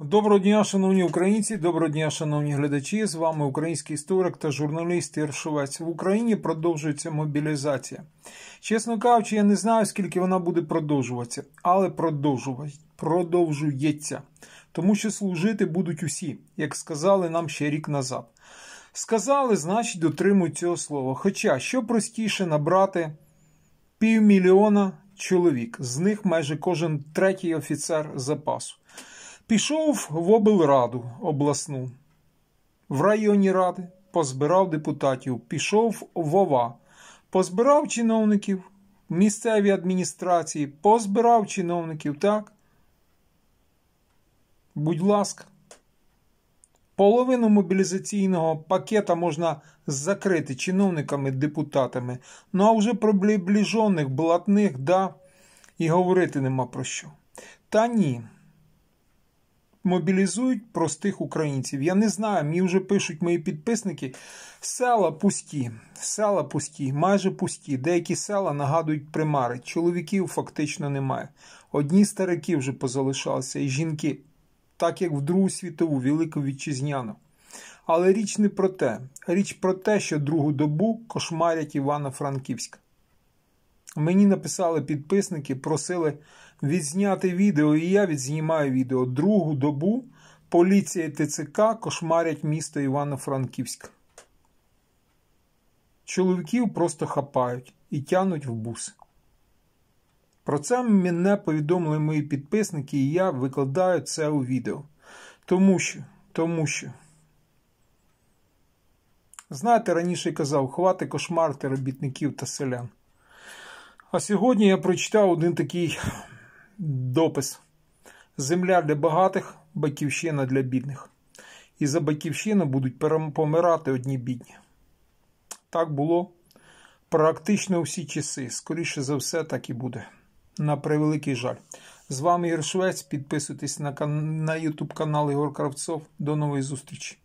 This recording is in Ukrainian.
Доброго дня, шановні українці, доброго дня, шановні глядачі. З вами український історик та журналіст Іршовець. В Україні продовжується мобілізація. Чесно кажучи, я не знаю, скільки вона буде продовжуватися, але продовжується. Тому що служити будуть усі, як сказали нам ще рік назад. Сказали, значить, дотримують цього слова. Хоча що простіше набрати півмільйона чоловік, з них майже кожен третій офіцер запасу. Пішов в облраду обласну, в районі ради, позбирав депутатів, пішов в ОВА, позбирав чиновників, місцеві адміністрації, позбирав чиновників, так? Будь ласка, половину мобілізаційного пакета можна закрити чиновниками, депутатами, ну а вже про ближоних, блатних, да, і говорити нема про що. Та ні мобілізують простих українців. Я не знаю, мені вже пишуть мої підписники. Села пусті, села пусті, майже пусті. Деякі села нагадують примари. Чоловіків фактично немає. Одні старики вже позалишалися, і жінки, так як в Другу світову, Велику Вітчизняну. Але річ не про те. Річ про те, що другу добу кошмарять Івана Франківська. Мені написали підписники, просили відзняти відео, і я відзнімаю відео. Другу добу поліція ТЦК кошмарять місто Івано-Франківськ. Чоловіків просто хапають і тянуть в бус. Про це мене повідомили мої підписники, і я викладаю це у відео. Тому що, тому що. Знаєте, раніше я казав, хвати кошмарити робітників та селян. А сьогодні я прочитав один такий допис: Земля для багатих, батьківщина для бідних. І за батьківщину будуть помирати одні бідні. Так було практично всі часи. Скоріше за все, так і буде. На превеликий жаль. З вами Ігор Швець. Підписуйтесь на YouTube канал Ігор Кравцов. До нової зустрічі!